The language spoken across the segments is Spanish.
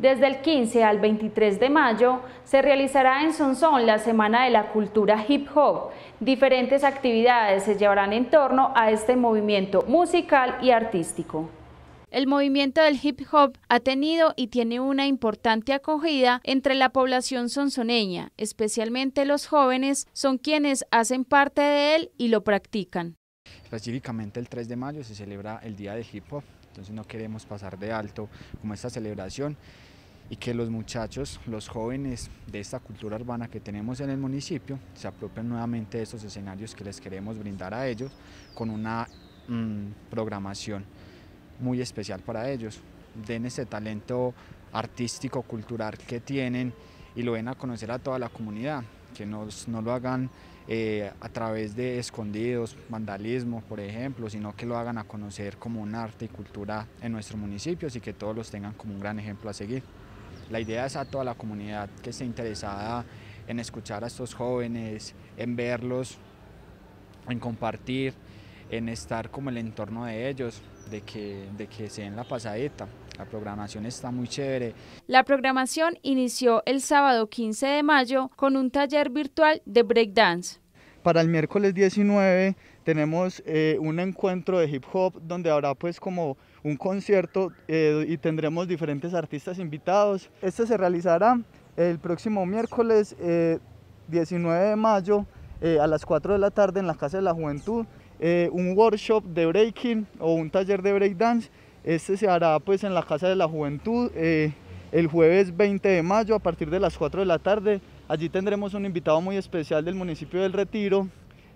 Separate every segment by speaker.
Speaker 1: Desde el 15 al 23 de mayo se realizará en Sonsón la Semana de la Cultura Hip Hop. Diferentes actividades se llevarán en torno a este movimiento musical y artístico. El movimiento del hip hop ha tenido y tiene una importante acogida entre la población sonsoneña, especialmente los jóvenes son quienes hacen parte de él y lo practican.
Speaker 2: Específicamente el 3 de mayo se celebra el Día del Hip Hop, entonces no queremos pasar de alto como esta celebración y que los muchachos, los jóvenes de esta cultura urbana que tenemos en el municipio se apropien nuevamente de estos escenarios que les queremos brindar a ellos con una mm, programación muy especial para ellos. Den ese talento artístico, cultural que tienen y lo den a conocer a toda la comunidad, que no lo hagan eh, a través de escondidos, vandalismo, por ejemplo, sino que lo hagan a conocer como un arte y cultura en nuestro municipio, y que todos los tengan como un gran ejemplo a seguir. La idea es a toda la comunidad que esté interesada en escuchar a estos jóvenes, en verlos, en compartir, en estar como el entorno de ellos, de que, de que se den la pasadita. La programación está muy chévere.
Speaker 1: La programación inició el sábado 15 de mayo con un taller virtual de breakdance.
Speaker 3: Para el miércoles 19 tenemos eh, un encuentro de hip hop donde habrá pues como un concierto eh, y tendremos diferentes artistas invitados. Este se realizará el próximo miércoles 19 eh, de mayo a las 4 de la tarde en la Casa de la Juventud. un workshop de breaking o un taller de breakdance. Este se hará pues en la Casa de la Juventud el jueves 20 de mayo a partir de las 4 de la tarde. Allí tendremos un invitado muy especial del municipio del Retiro.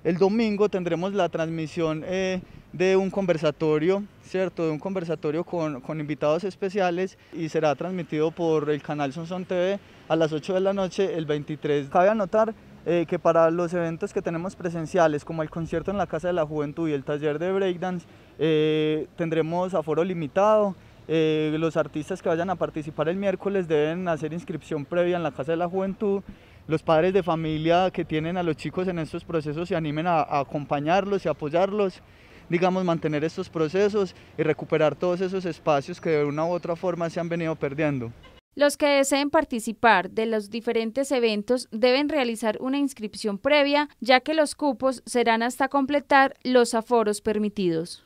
Speaker 3: El domingo tendremos la transmisión eh, de un conversatorio, ¿cierto? De un conversatorio con, invitados especiales y será transmitido por el canal Sonson TV a las 8 de la noche el 23. Cabe anotar eh, que para los eventos que tenemos presenciales, como el concierto en la Casa de la Juventud y el taller de breakdance, eh, tendremos aforo limitado eh, los artistas que vayan a participar el miércoles deben hacer inscripción previa en la Casa de la Juventud. Los padres de familia que tienen a los chicos en estos procesos se animen a, a acompañarlos y apoyarlos, digamos, mantener estos procesos y recuperar todos esos espacios que de una u otra forma se han venido perdiendo.
Speaker 1: Los que deseen participar de los diferentes eventos deben realizar una inscripción previa, ya que los cupos serán hasta completar los aforos permitidos.